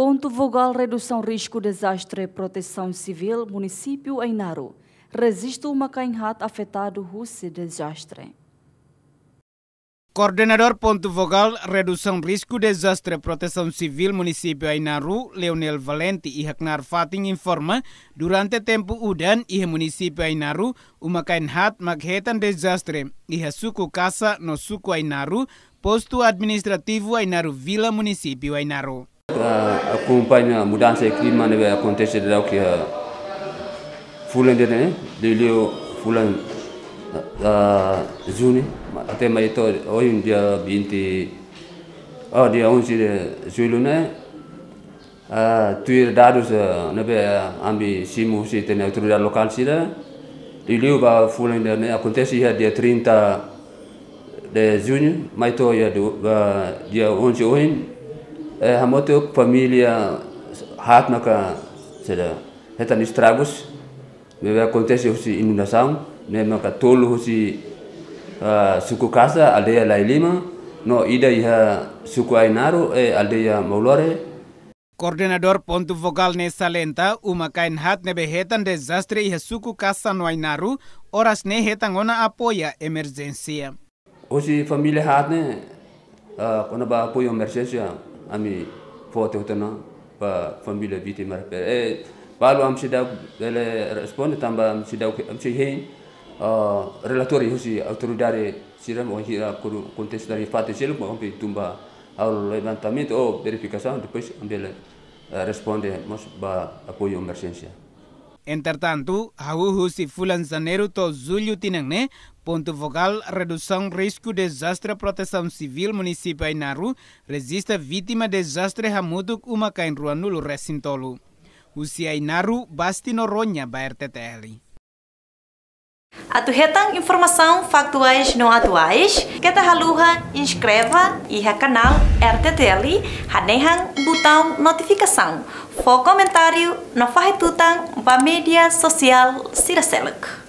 Ponto Vogal Redução Risco Desastre Proteção Civil Município Ainaro. Resiste uma canhat afetado russe desastre. Coordenador Ponto Vogal Redução Risco Desastre Proteção Civil Município Ainaru, Leonel Valente e Ragnar Fatin informa, durante tempo udan e Município Ainaru, uma kainhat maghetan desastre e suku casa no suku Ainaru, posto administrativo Ainaru Vila Município Ainaru. acompanha a mudança de clima que acontece desde o que fulan de eh? julho fulan de junho até maio hoje em dia binti, ao oh, dia 11 de julho né tuir dados né be ambi simu si tem la, local si da julho va fulan de acontece dia dia 30 de junho maio dia 11 hoje a eh, hamote família hatna ka está hetan estragos bebe acontece hoje inundação né maka tolo hoje uh, ah, suco casa aldeia lailima no ida iha suco ainaro e aldeia maulore Coordenador Ponto Vogal ne Salenta, uma que nebe hetan desastre iha suku casa no Ainaru, horas ne hetan ona apoia emergência. Hoje família hat ne, uh, ah, ona ba apoio emergência, Ami poate hotana pa familia viti mar pe e palu am sida ele răspunde tamba am sida am si hein relatori husi autoridade siram on hira kuru de fapt, cel mo pe tumba ao levantamento o verificação depois ambele responde mos ba apoio emergência Entretanto, hauhu si fulan zaneru to zulyu tinang ne, pontu vokal redusang risku desastre protesan civil munisipai naru, resista vitima desastre hamuduk umakain ruan nulu resintolu. Usiai naru basti noronya bayar TTLI. Atuhetang informação factuais não atuais. te haluha inscreva e ha canal RTTL hanehang botão notificação. For comentário no farretutang ba mídia social Siraseluk.